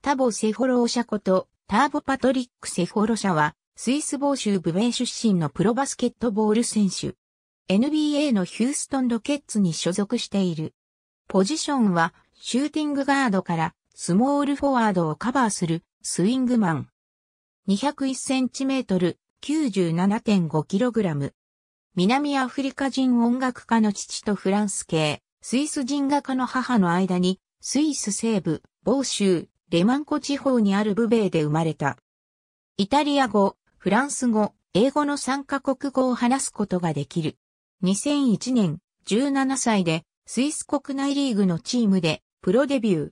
タボ・セフォロー社こと、ターボ・パトリック・セフォロ社は、スイス某州ブベイ出身のプロバスケットボール選手。NBA のヒューストンロケッツに所属している。ポジションは、シューティングガードから、スモールフォワードをカバーする、スイングマン。201センチメートル、97.5キログラム。南アフリカ人音楽家の父とフランス系、スイス人画家の母の間に、スイス西部、某州、レマンコ地方にあるブベーで生まれた。イタリア語、フランス語、英語の3カ国語を話すことができる。2001年、17歳で、スイス国内リーグのチームで、プロデビュー。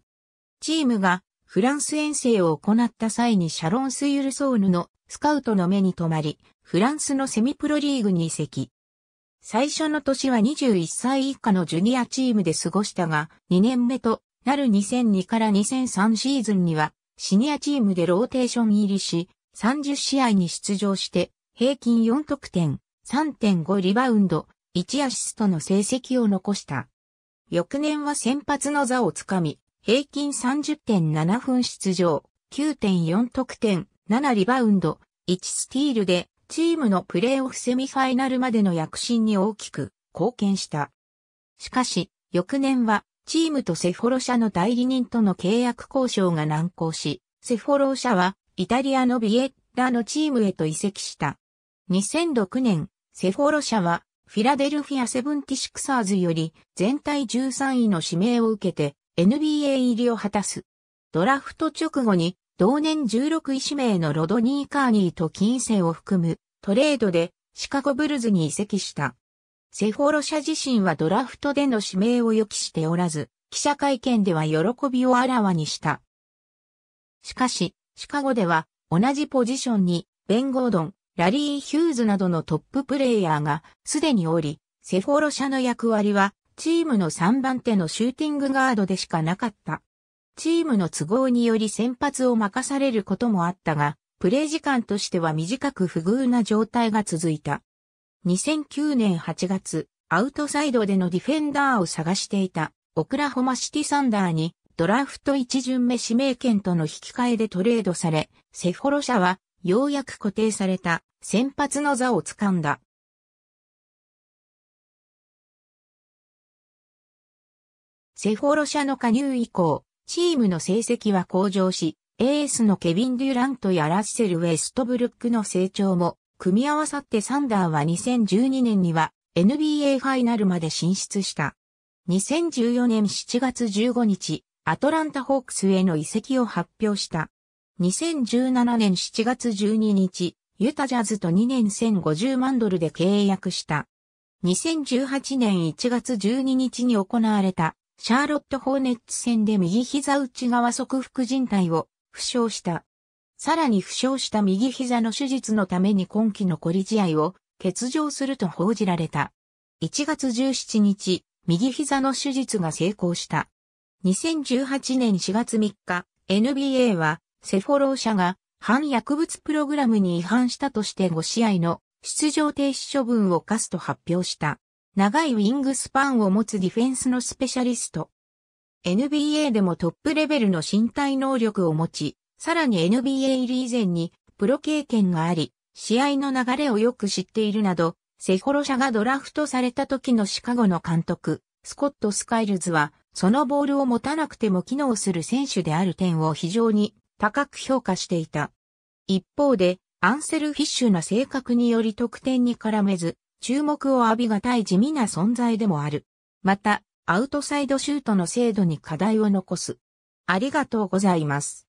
チームが、フランス遠征を行った際にシャロン・スユルソーヌのスカウトの目に留まり、フランスのセミプロリーグに移籍。最初の年は21歳以下のジュニアチームで過ごしたが、2年目となる2002から2003シーズンには、シニアチームでローテーション入りし、30試合に出場して、平均4得点、3.5リバウンド、1アシストの成績を残した。翌年は先発の座をつかみ、平均30.7分出場、9.4得点、7リバウンド、1スティールで、チームのプレーオフセミファイナルまでの躍進に大きく貢献した。しかし、翌年はチームとセフォロ社の代理人との契約交渉が難航し、セフォロ社はイタリアのビエッラのチームへと移籍した。2006年、セフォロ社はフィラデルフィアセブンティシクサーズより全体13位の指名を受けて NBA 入りを果たす。ドラフト直後に同年16位指名のロドニー・カーニーと金星を含むトレードでシカゴブルズに移籍した。セフォロ社自身はドラフトでの指名を予期しておらず、記者会見では喜びをあらわにした。しかし、シカゴでは同じポジションにベン・ゴードン、ラリー・ヒューズなどのトッププレイヤーがすでにおり、セフォロ社の役割はチームの3番手のシューティングガードでしかなかった。チームの都合により先発を任されることもあったが、プレー時間としては短く不遇な状態が続いた。2009年8月、アウトサイドでのディフェンダーを探していた、オクラホマシティサンダーに、ドラフト1巡目指名権との引き換えでトレードされ、セフォロ社は、ようやく固定された、先発の座を掴んだ。セフォロ社の加入以降、チームの成績は向上し、エースのケビン・デュラントやラッセル・ウェストブルックの成長も組み合わさってサンダーは2012年には NBA ファイナルまで進出した。2014年7月15日、アトランタホークスへの移籍を発表した。2017年7月12日、ユタジャズと2年1050万ドルで契約した。2018年1月12日に行われたシャーロット・ホーネッツ戦で右膝内側側副靭帯を負傷した。さらに負傷した右膝の手術のために今季の懲り試合を欠場すると報じられた。1月17日、右膝の手術が成功した。2018年4月3日、NBA はセフォロー社が反薬物プログラムに違反したとして5試合の出場停止処分を課すと発表した。長いウィングスパンを持つディフェンスのスペシャリスト。NBA でもトップレベルの身体能力を持ち、さらに NBA 入り以前にプロ経験があり、試合の流れをよく知っているなど、セホロ社がドラフトされた時のシカゴの監督、スコット・スカイルズは、そのボールを持たなくても機能する選手である点を非常に高く評価していた。一方で、アンセル・フィッシュな性格により得点に絡めず、注目を浴びがたい地味な存在でもある。また、アウトサイドシュートの精度に課題を残す。ありがとうございます。